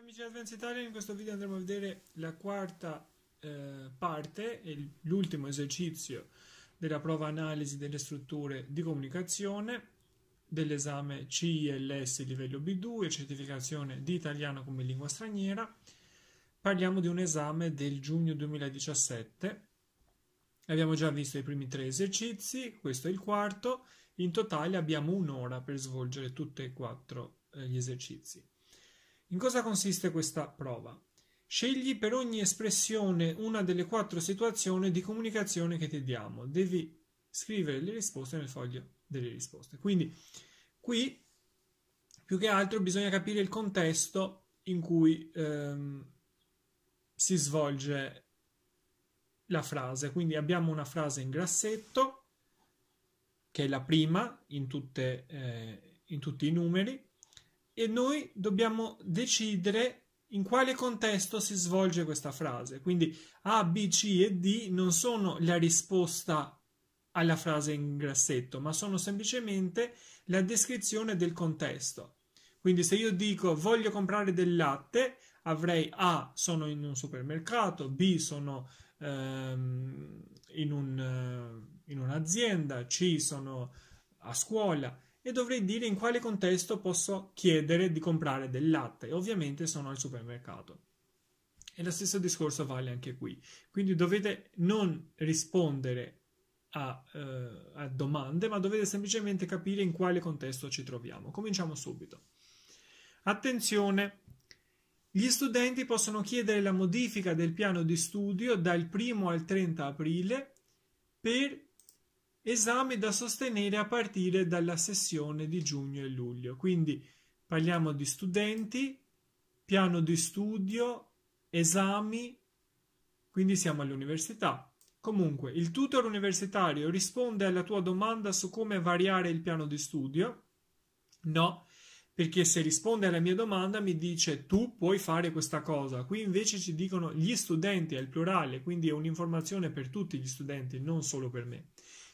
amici di Advance Italia, in questo video andremo a vedere la quarta eh, parte e l'ultimo esercizio della prova analisi delle strutture di comunicazione dell'esame CILS livello B2, certificazione di italiano come lingua straniera. Parliamo di un esame del giugno 2017. Abbiamo già visto i primi tre esercizi, questo è il quarto. In totale abbiamo un'ora per svolgere tutti e quattro eh, gli esercizi. In cosa consiste questa prova? Scegli per ogni espressione una delle quattro situazioni di comunicazione che ti diamo. Devi scrivere le risposte nel foglio delle risposte. Quindi qui più che altro bisogna capire il contesto in cui ehm, si svolge la frase. Quindi abbiamo una frase in grassetto, che è la prima in, tutte, eh, in tutti i numeri, e noi dobbiamo decidere in quale contesto si svolge questa frase. Quindi A, B, C e D non sono la risposta alla frase in grassetto, ma sono semplicemente la descrizione del contesto. Quindi se io dico voglio comprare del latte, avrei A sono in un supermercato, B sono ehm, in, un, eh, in un'azienda, C sono a scuola e dovrei dire in quale contesto posso chiedere di comprare del latte. Ovviamente sono al supermercato. E lo stesso discorso vale anche qui. Quindi dovete non rispondere a, eh, a domande, ma dovete semplicemente capire in quale contesto ci troviamo. Cominciamo subito. Attenzione, gli studenti possono chiedere la modifica del piano di studio dal 1 al 30 aprile per esami da sostenere a partire dalla sessione di giugno e luglio. Quindi parliamo di studenti, piano di studio, esami, quindi siamo all'università. Comunque, il tutor universitario risponde alla tua domanda su come variare il piano di studio? No, perché se risponde alla mia domanda mi dice tu puoi fare questa cosa. Qui invece ci dicono gli studenti è il plurale, quindi è un'informazione per tutti gli studenti, non solo per me.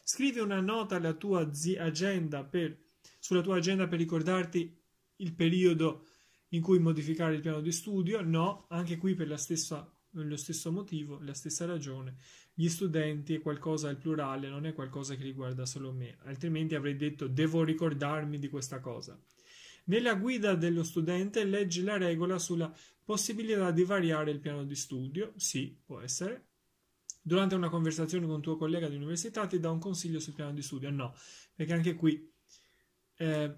Scrivi una nota tua per, sulla tua agenda per ricordarti il periodo in cui modificare il piano di studio? No, anche qui per stessa, lo stesso motivo, la stessa ragione. Gli studenti è qualcosa al plurale, non è qualcosa che riguarda solo me, altrimenti avrei detto devo ricordarmi di questa cosa. Nella guida dello studente leggi la regola sulla possibilità di variare il piano di studio, sì, può essere, durante una conversazione con un tuo collega di università ti dà un consiglio sul piano di studio. No, perché anche qui eh,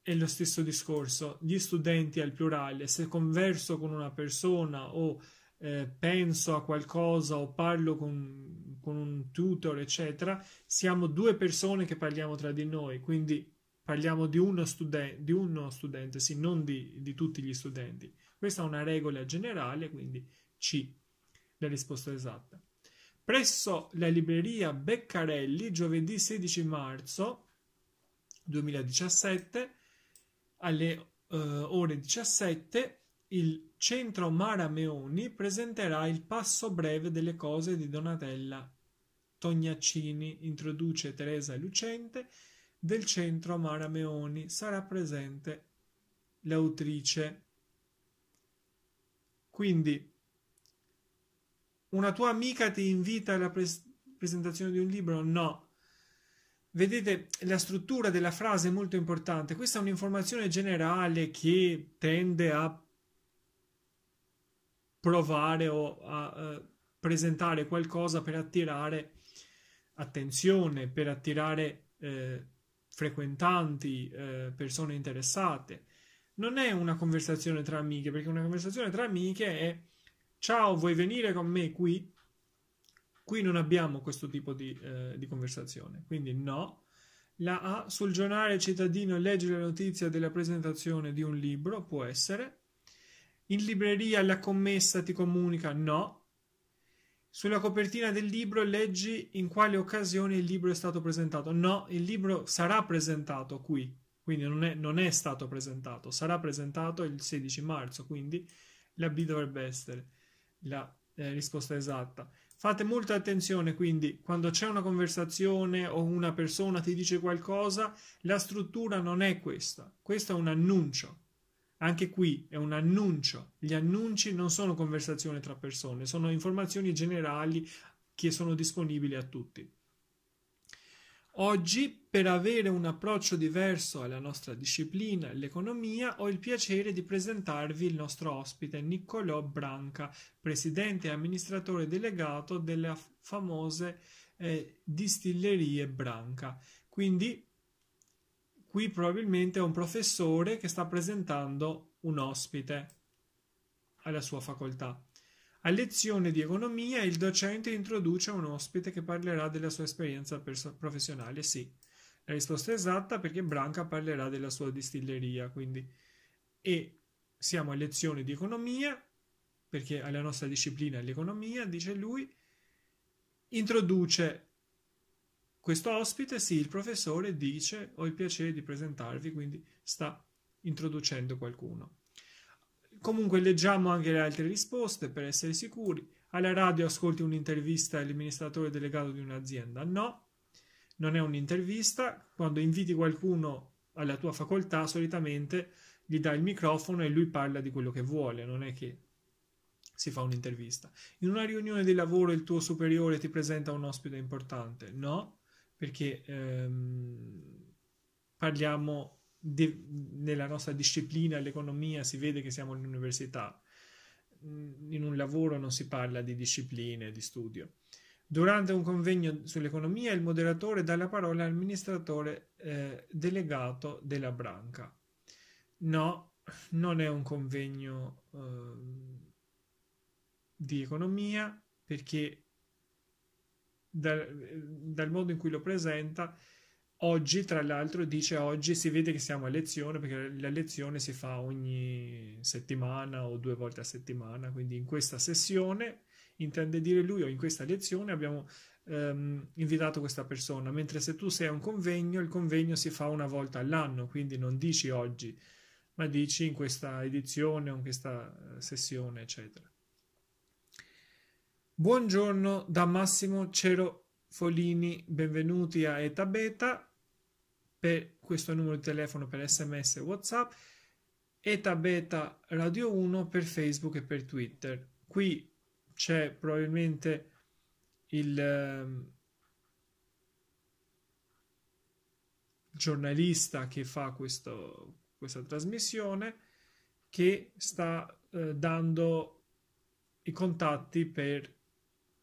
è lo stesso discorso. Gli studenti al plurale, se converso con una persona o eh, penso a qualcosa o parlo con, con un tutor, eccetera, siamo due persone che parliamo tra di noi, quindi parliamo di uno, studen- di uno studente, sì, non di, di tutti gli studenti. Questa è una regola generale, quindi ci la risposta esatta. Presso la libreria Beccarelli, giovedì 16 marzo 2017, alle uh, ore 17, il Centro Mara Meoni presenterà il passo breve delle cose di Donatella Tognaccini, introduce Teresa Lucente del Centro Mara Meoni, sarà presente l'autrice. Quindi una tua amica ti invita alla pres- presentazione di un libro? No. Vedete, la struttura della frase è molto importante. Questa è un'informazione generale che tende a provare o a uh, presentare qualcosa per attirare attenzione, per attirare eh, frequentanti, eh, persone interessate. Non è una conversazione tra amiche, perché una conversazione tra amiche è ciao, vuoi venire con me qui? Qui non abbiamo questo tipo di, eh, di conversazione, quindi no. La A sul giornale cittadino leggi la notizia della presentazione di un libro, può essere. In libreria la commessa ti comunica no. Sulla copertina del libro leggi in quale occasione il libro è stato presentato. No, il libro sarà presentato qui, quindi non è, non è stato presentato, sarà presentato il 16 marzo, quindi la B dovrebbe essere la eh, risposta esatta. Fate molta attenzione quindi quando c'è una conversazione o una persona ti dice qualcosa, la struttura non è questa, questo è un annuncio. Anche qui è un annuncio. Gli annunci non sono conversazioni tra persone, sono informazioni generali che sono disponibili a tutti. Oggi, per avere un approccio diverso alla nostra disciplina, l'economia, ho il piacere di presentarvi il nostro ospite Niccolò Branca, presidente e amministratore delegato delle famose eh, distillerie Branca. Quindi, qui probabilmente è un professore che sta presentando un ospite alla sua facoltà. A lezione di economia il docente introduce un ospite che parlerà della sua esperienza professionale. Sì, la risposta è esatta perché Branca parlerà della sua distilleria, quindi e siamo a lezione di economia, perché alla nostra disciplina è l'economia, dice lui, introduce questo ospite, sì, il professore dice ho il piacere di presentarvi, quindi sta introducendo qualcuno. Comunque leggiamo anche le altre risposte per essere sicuri. Alla radio ascolti un'intervista all'amministratore delegato di un'azienda? No, non è un'intervista. Quando inviti qualcuno alla tua facoltà, solitamente gli dai il microfono e lui parla di quello che vuole, non è che si fa un'intervista. In una riunione di lavoro il tuo superiore ti presenta un ospite importante? No, perché ehm, parliamo de- nella nostra disciplina, l'economia, si vede che siamo all'università. Mm, in un lavoro non si parla di discipline, di studio. Durante un convegno sull'economia, il moderatore dà la parola all'amministratore eh, delegato della branca. No, non è un convegno eh, di economia perché dal, dal modo in cui lo presenta Oggi, tra l'altro, dice oggi si vede che siamo a lezione perché la lezione si fa ogni settimana o due volte a settimana, quindi in questa sessione, intende dire lui, o in questa lezione abbiamo ehm, invitato questa persona, mentre se tu sei a un convegno, il convegno si fa una volta all'anno, quindi non dici oggi, ma dici in questa edizione o in questa eh, sessione, eccetera. Buongiorno da Massimo Cero Folini, benvenuti a Eta Beta per questo numero di telefono per sms e whatsapp Eta Beta Radio 1 per Facebook e per Twitter. Qui c'è probabilmente il eh, giornalista che fa questo, questa trasmissione che sta eh, dando i contatti per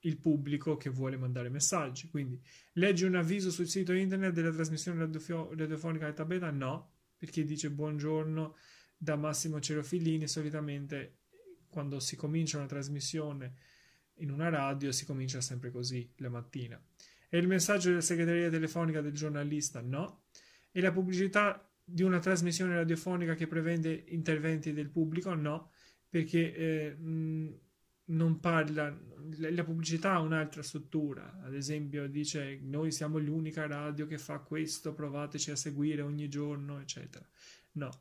il pubblico che vuole mandare messaggi. Quindi leggi un avviso sul sito internet della trasmissione radiofonica alta beta? No, perché dice buongiorno da Massimo Cerofillini. Solitamente quando si comincia una trasmissione in una radio si comincia sempre così la mattina. E il messaggio della segreteria telefonica del giornalista? No. E la pubblicità di una trasmissione radiofonica che prevede interventi del pubblico? No, perché eh, mh, non parla, la pubblicità ha un'altra struttura, ad esempio dice noi siamo l'unica radio che fa questo, provateci a seguire ogni giorno, eccetera. No.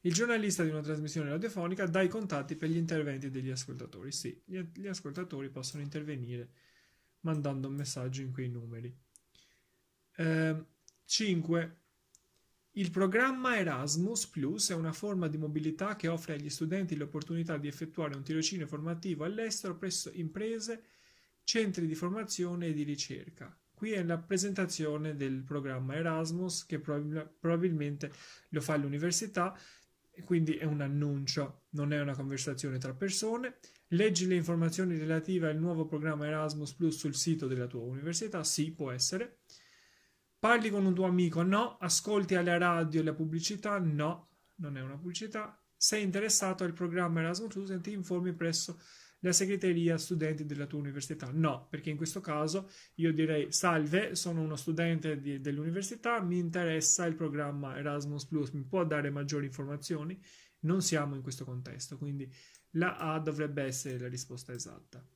Il giornalista di una trasmissione radiofonica dà i contatti per gli interventi degli ascoltatori. Sì, gli, ascoltatori possono intervenire mandando un messaggio in quei numeri. 5. Eh, il programma Erasmus Plus è una forma di mobilità che offre agli studenti l'opportunità di effettuare un tirocinio formativo all'estero presso imprese, centri di formazione e di ricerca. Qui è la presentazione del programma Erasmus che probab- probabilmente lo fa l'università, quindi è un annuncio, non è una conversazione tra persone. Leggi le informazioni relative al nuovo programma Erasmus Plus sul sito della tua università? Sì, può essere. Parli con un tuo amico? No. Ascolti alla radio la pubblicità? No, non è una pubblicità. Sei interessato al programma Erasmus Student? Ti informi presso la segreteria studenti della tua università? No, perché in questo caso io direi salve, sono uno studente di, dell'università, mi interessa il programma Erasmus Plus, mi può dare maggiori informazioni? Non siamo in questo contesto, quindi la A dovrebbe essere la risposta esatta.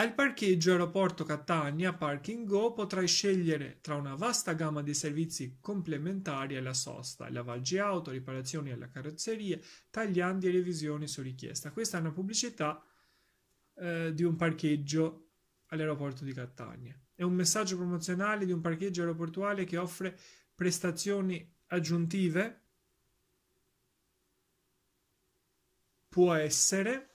Al parcheggio Aeroporto Catania Parking Go potrai scegliere tra una vasta gamma di servizi complementari alla sosta, lavaggi auto, riparazioni alla carrozzeria, tagliandi e revisioni su richiesta. Questa è una pubblicità eh, di un parcheggio all'aeroporto di Catania. È un messaggio promozionale di un parcheggio aeroportuale che offre prestazioni aggiuntive. Può essere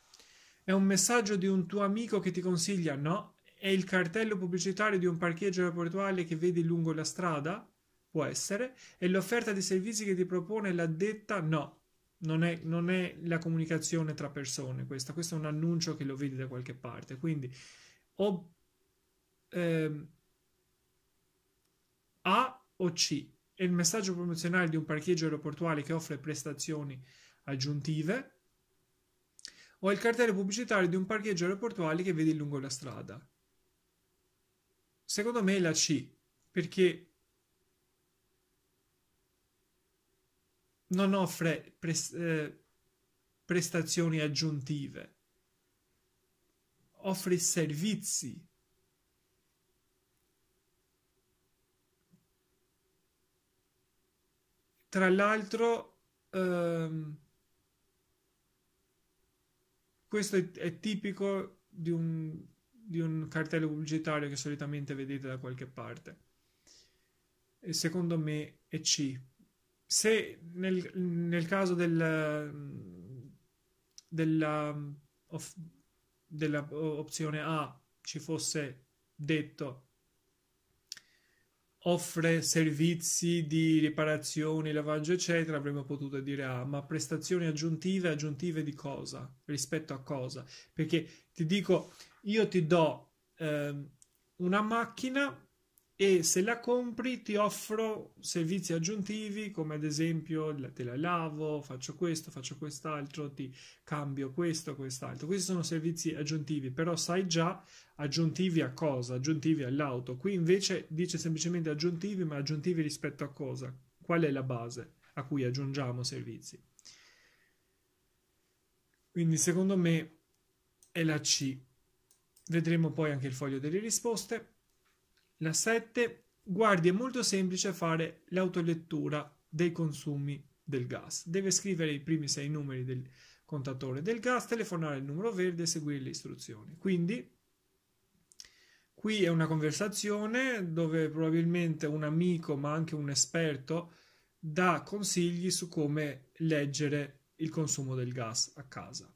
è un messaggio di un tuo amico che ti consiglia? No. È il cartello pubblicitario di un parcheggio aeroportuale che vedi lungo la strada? Può essere. È l'offerta di servizi che ti propone l'addetta? No. Non è, non è la comunicazione tra persone questa. Questo è un annuncio che lo vedi da qualche parte. Quindi o ehm, A o C è il messaggio promozionale di un parcheggio aeroportuale che offre prestazioni aggiuntive o il cartello pubblicitario di un parcheggio aeroportuale che vedi lungo la strada. Secondo me è la C, perché non offre eh, prestazioni aggiuntive, offre servizi. Tra l'altro, ehm, questo è, è tipico di un, di un cartello pubblicitario che solitamente vedete da qualche parte. E secondo me è C. Se nel, nel caso del, della, of, della opzione A ci fosse detto offre servizi di riparazione, lavaggio, eccetera, avremmo potuto dire, ah, ma prestazioni aggiuntive, aggiuntive di cosa? Rispetto a cosa? Perché ti dico, io ti do eh, una macchina e se la compri ti offro servizi aggiuntivi come ad esempio te la lavo, faccio questo, faccio quest'altro, ti cambio questo, quest'altro. Questi sono servizi aggiuntivi, però sai già aggiuntivi a cosa? Aggiuntivi all'auto. Qui invece dice semplicemente aggiuntivi, ma aggiuntivi rispetto a cosa? Qual è la base a cui aggiungiamo servizi? Quindi secondo me è la C. Vedremo poi anche il foglio delle risposte. La 7 guardi è molto semplice fare l'autolettura dei consumi del gas. Deve scrivere i primi sei numeri del contatore del gas, telefonare il numero verde e seguire le istruzioni. Quindi qui è una conversazione dove probabilmente un amico ma anche un esperto dà consigli su come leggere il consumo del gas a casa.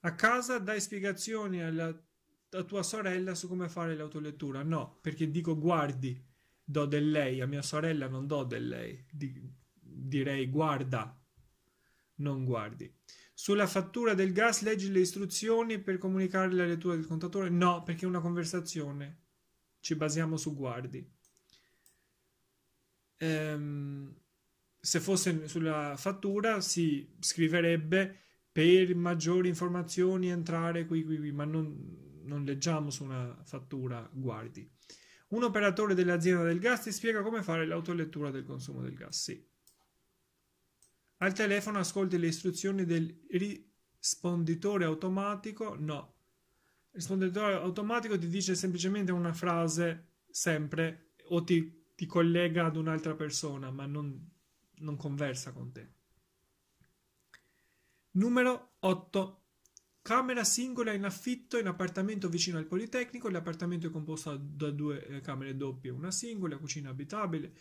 A casa dai spiegazioni alla a tua sorella su come fare l'autolettura. No, perché dico guardi, do del lei, a mia sorella non do del lei, di, direi guarda, non guardi. Sulla fattura del gas leggi le istruzioni per comunicare la lettura del contatore? No, perché è una conversazione. Ci basiamo su guardi. Ehm, se fosse sulla fattura si scriverebbe per maggiori informazioni entrare qui qui qui, ma non, non leggiamo su una fattura guardi. Un operatore dell'azienda del gas ti spiega come fare l'autolettura del consumo del gas. Sì. Al telefono ascolti le istruzioni del risponditore automatico? No. Il risponditore automatico ti dice semplicemente una frase sempre o ti, ti collega ad un'altra persona, ma non, non conversa con te. Numero 8. Camera singola in affitto in appartamento vicino al Politecnico. L'appartamento è composto da due eh, camere doppie, una singola, cucina abitabile,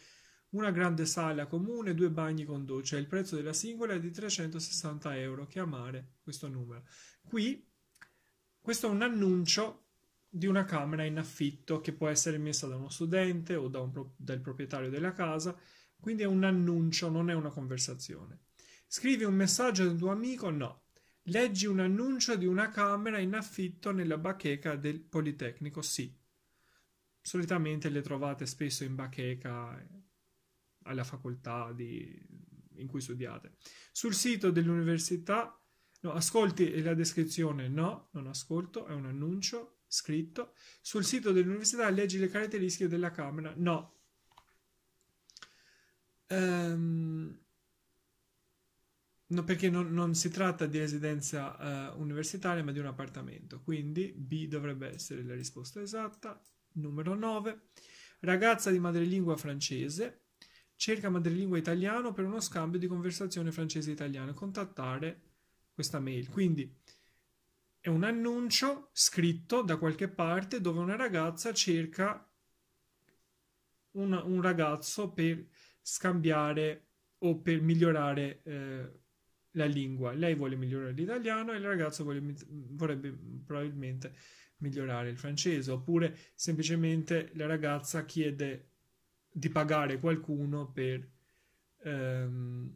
una grande sala comune, due bagni con doccia. Il prezzo della singola è di 360 euro. Chiamare questo numero. Qui, questo è un annuncio di una camera in affitto che può essere messa da uno studente o da un pro- dal proprietario della casa. Quindi è un annuncio, non è una conversazione. Scrivi un messaggio ad un tuo amico? No Leggi un annuncio di una camera in affitto nella bacheca del Politecnico, sì. Solitamente le trovate spesso in bacheca alla facoltà di, in cui studiate. Sul sito dell'università, no, ascolti la descrizione, no, non ascolto, è un annuncio scritto. Sul sito dell'università leggi le caratteristiche della camera, no. Ehm... Um, No, perché non, non, si tratta di residenza eh, universitaria, ma di un appartamento. Quindi B dovrebbe essere la risposta esatta. Numero 9. Ragazza di madrelingua francese. Cerca madrelingua italiano per uno scambio di conversazione francese-italiano. Contattare questa mail. Quindi è un annuncio scritto da qualche parte dove una ragazza cerca un, un ragazzo per scambiare o per migliorare eh, la lingua. Lei vuole migliorare l'italiano e il ragazzo vuole, vorrebbe probabilmente migliorare il francese, oppure semplicemente la ragazza chiede di pagare qualcuno per, ehm,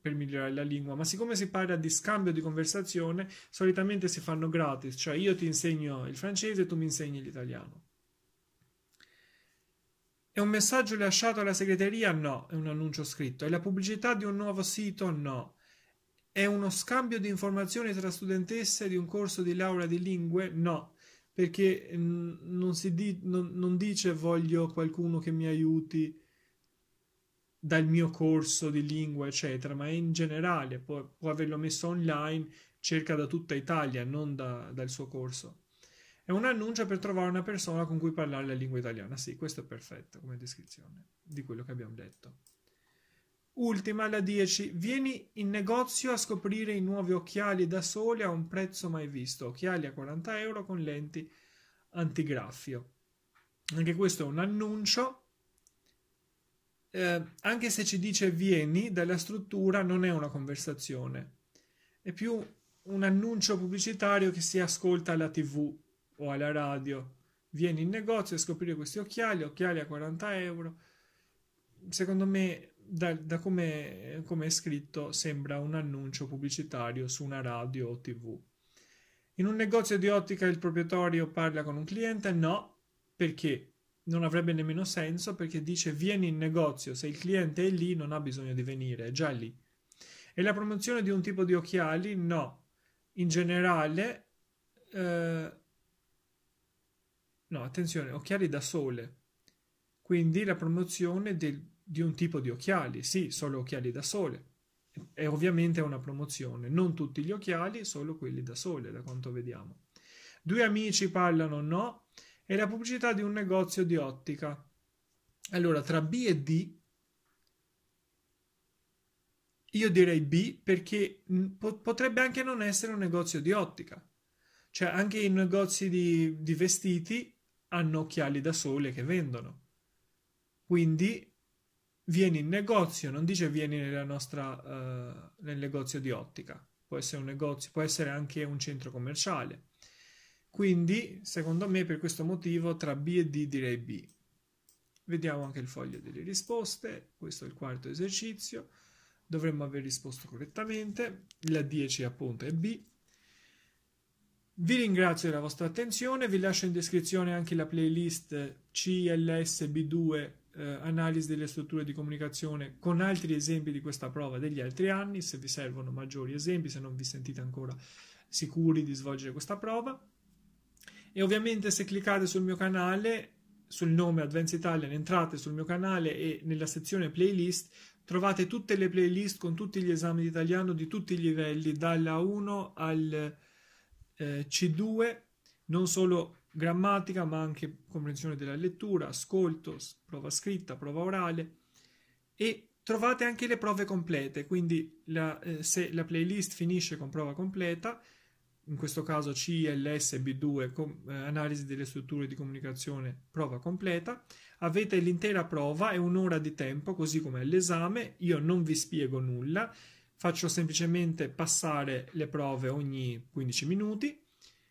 per migliorare la lingua, ma siccome si parla di scambio di conversazione, solitamente si fanno gratis, cioè io ti insegno il francese e tu mi insegni l'italiano. È un messaggio lasciato alla segreteria? No. È un annuncio scritto. È la pubblicità di un nuovo sito? No. È uno scambio di informazioni tra studentesse di un corso di laurea di lingue? No. Perché mm, non, si di, non, non dice voglio qualcuno che mi aiuti dal mio corso di lingua, eccetera, ma in generale può, può averlo messo online, cerca da tutta Italia, non da, dal suo corso. È un annuncio per trovare una persona con cui parlare la lingua italiana. Sì, questo è perfetto come descrizione di quello che abbiamo detto. Ultima, la 10. Vieni in negozio a scoprire i nuovi occhiali da soli a un prezzo mai visto. Occhiali a 40 euro con lenti antigraffio. Anche questo è un annuncio. Eh, anche se ci dice vieni, dalla struttura non è una conversazione. È più un annuncio pubblicitario che si ascolta alla tv o alla radio, vieni in negozio e scoprire questi occhiali, occhiali a 40 euro. Secondo me, da, da come, come è scritto, sembra un annuncio pubblicitario su una radio o tv. In un negozio di ottica il proprietario parla con un cliente? No, perché non avrebbe nemmeno senso perché dice vieni in negozio, se il cliente è lì non ha bisogno di venire, è già lì. E la promozione di un tipo di occhiali? No. In generale, eh, No, attenzione, occhiali da sole. Quindi la promozione del, di un tipo di occhiali, sì, solo occhiali da sole. È ovviamente una promozione, non tutti gli occhiali, solo quelli da sole, da quanto vediamo. Due amici parlano no, è la pubblicità di un negozio di ottica. Allora, tra B e D io direi B perché potrebbe anche non essere un negozio di ottica. Cioè, anche i negozi di, di vestiti hanno occhiali da sole che vendono. Quindi vieni in negozio, non dice vieni nella nostra, uh, nel negozio di ottica, può essere un negozio, può essere anche un centro commerciale. Quindi, secondo me, per questo motivo, tra B e D direi B. Vediamo anche il foglio delle risposte, questo è il quarto esercizio, dovremmo aver risposto correttamente, la 10 appunto è B, vi ringrazio della vostra attenzione, vi lascio in descrizione anche la playlist CLSB2 eh, analisi delle strutture di comunicazione con altri esempi di questa prova degli altri anni, se vi servono maggiori esempi, se non vi sentite ancora sicuri di svolgere questa prova. E ovviamente se cliccate sul mio canale, sul nome Advanced Italian, entrate sul mio canale e nella sezione playlist trovate tutte le playlist con tutti gli esami di italiano di tutti i livelli, dalla 1 al eh, C2, non solo grammatica ma anche comprensione della lettura, ascolto, prova scritta, prova orale e trovate anche le prove complete, quindi la, eh, se la playlist finisce con prova completa, in questo caso CLS B2, com, eh, analisi delle strutture di comunicazione, prova completa, avete l'intera prova e un'ora di tempo, così come l'esame, io non vi spiego nulla, faccio semplicemente passare le prove ogni 15 minuti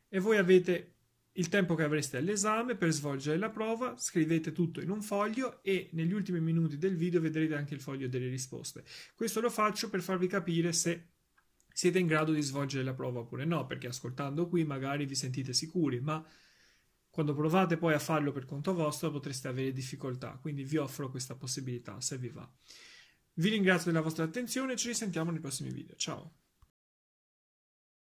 e voi avete il tempo che avreste all'esame per svolgere la prova, scrivete tutto in un foglio e negli ultimi minuti del video vedrete anche il foglio delle risposte. Questo lo faccio per farvi capire se siete in grado di svolgere la prova oppure no, perché ascoltando qui magari vi sentite sicuri, ma quando provate poi a farlo per conto vostro potreste avere difficoltà, quindi vi offro questa possibilità se vi va. Vi ringrazio della vostra attenzione e ci risentiamo nei prossimi video. Ciao!